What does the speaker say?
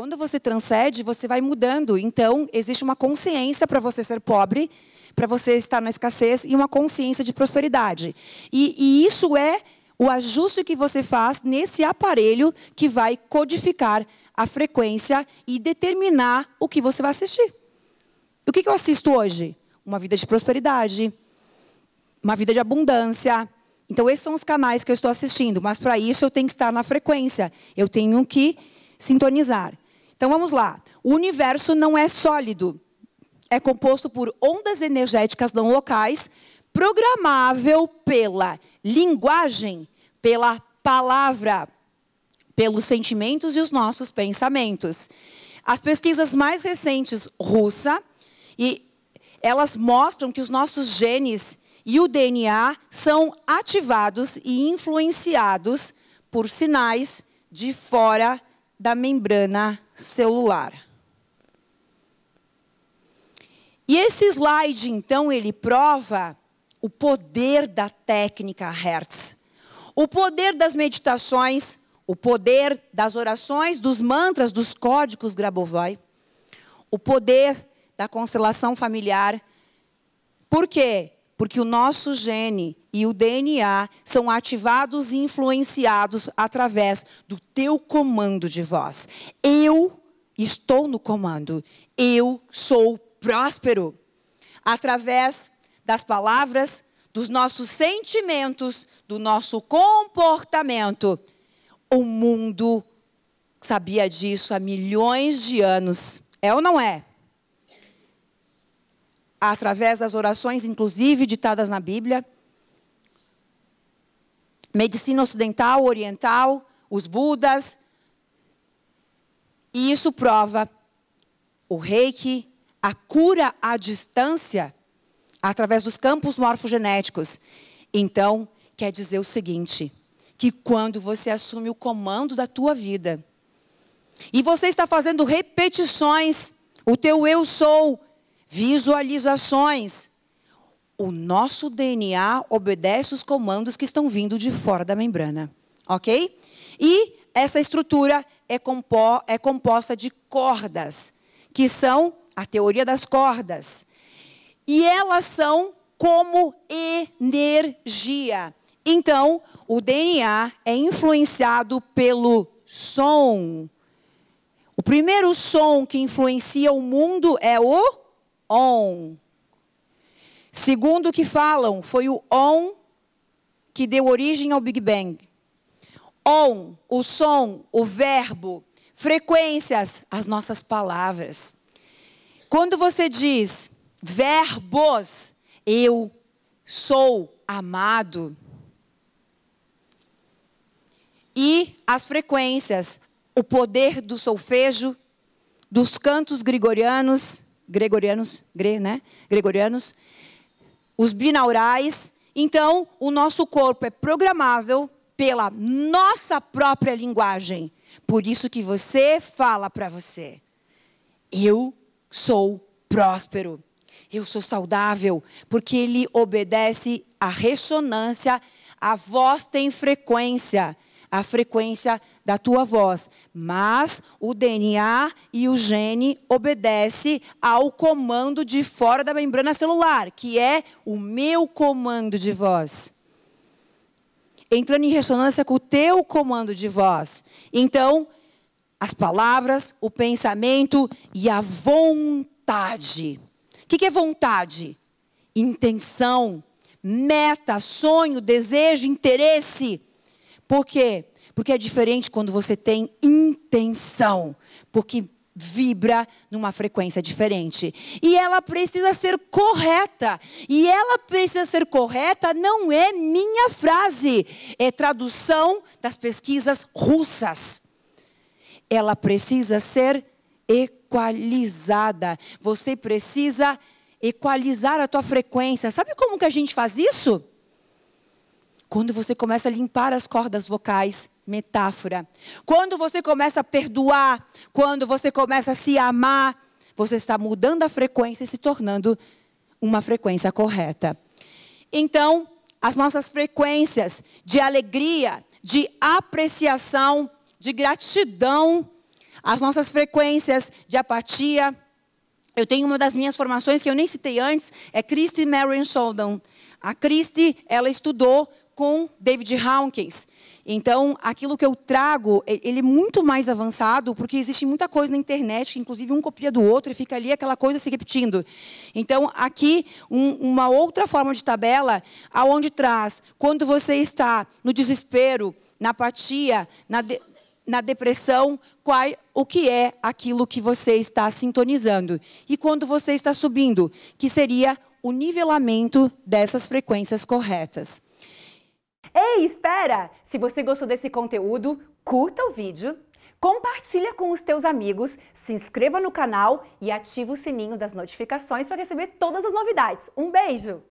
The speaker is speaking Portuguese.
Quando você transcende, você vai mudando. Então, existe uma consciência para você ser pobre, para você estar na escassez, e uma consciência de prosperidade. E, e isso é o ajuste que você faz nesse aparelho que vai codificar a frequência e determinar o que você vai assistir. O que eu assisto hoje? Uma vida de prosperidade, uma vida de abundância. Então, esses são os canais que eu estou assistindo, mas para isso eu tenho que estar na frequência, eu tenho que sintonizar. Então vamos lá. O universo não é sólido. É composto por ondas energéticas não locais, programável pela linguagem, pela palavra, pelos sentimentos e os nossos pensamentos. As pesquisas mais recentes russa e elas mostram que os nossos genes e o DNA são ativados e influenciados por sinais de fora da membrana celular. E esse slide, então, ele prova o poder da técnica Hertz, o poder das meditações, o poder das orações, dos mantras, dos códigos Grabovoi, o poder da constelação familiar. Por quê? Porque o nosso gene e o DNA são ativados e influenciados através do teu comando de voz. Eu estou no comando. Eu sou próspero. Através das palavras, dos nossos sentimentos, do nosso comportamento. O mundo sabia disso há milhões de anos. É ou não é? Através das orações, inclusive ditadas na Bíblia, medicina ocidental, oriental, os Budas. E isso prova o reiki, a cura à distância, através dos campos morfogenéticos. Então, quer dizer o seguinte: que quando você assume o comando da tua vida, e você está fazendo repetições, o teu eu sou, visualizações, o nosso DNA obedece os comandos que estão vindo de fora da membrana, ok? E essa estrutura é, compo é composta de cordas, que são a teoria das cordas. E elas são como energia. Então, o DNA é influenciado pelo som. O primeiro som que influencia o mundo é o on. Segundo o que falam, foi o on que deu origem ao Big Bang. On, o som, o verbo, frequências, as nossas palavras. Quando você diz verbos, eu sou amado. E as frequências, o poder do solfejo, dos cantos gregorianos, gregorianos, gre, né? Gregorianos, os binaurais. Então, o nosso corpo é programável pela nossa própria linguagem. Por isso que você fala para você: eu sou próspero, eu sou saudável, porque ele obedece à ressonância, a voz tem frequência a frequência da tua voz, mas o DNA e o gene obedece ao comando de fora da membrana celular, que é o meu comando de voz. Entrando em ressonância com o teu comando de voz. Então, as palavras, o pensamento e a vontade. O que é vontade? Intenção, meta, sonho, desejo, interesse por quê? Porque é diferente quando você tem intenção. Porque vibra numa frequência diferente. E ela precisa ser correta. E ela precisa ser correta não é minha frase, é tradução das pesquisas russas. Ela precisa ser equalizada. Você precisa equalizar a tua frequência. Sabe como que a gente faz isso? Quando você começa a limpar as cordas vocais, metáfora. Quando você começa a perdoar, quando você começa a se amar, você está mudando a frequência e se tornando uma frequência correta. Então, as nossas frequências de alegria, de apreciação, de gratidão, as nossas frequências de apatia. Eu tenho uma das minhas formações que eu nem citei antes, é Christy Marion Sheldon. A Christy, ela estudou com David Hawkins. Então, aquilo que eu trago, ele é muito mais avançado, porque existe muita coisa na internet, que inclusive um copia do outro e fica ali aquela coisa se repetindo. Então, aqui, um, uma outra forma de tabela, aonde traz, quando você está no desespero, na apatia, na, de, na depressão, qual, o que é aquilo que você está sintonizando. E quando você está subindo, que seria o nivelamento dessas frequências corretas. Ei, espera! Se você gostou desse conteúdo, curta o vídeo, compartilha com os teus amigos, se inscreva no canal e ativa o sininho das notificações para receber todas as novidades. Um beijo!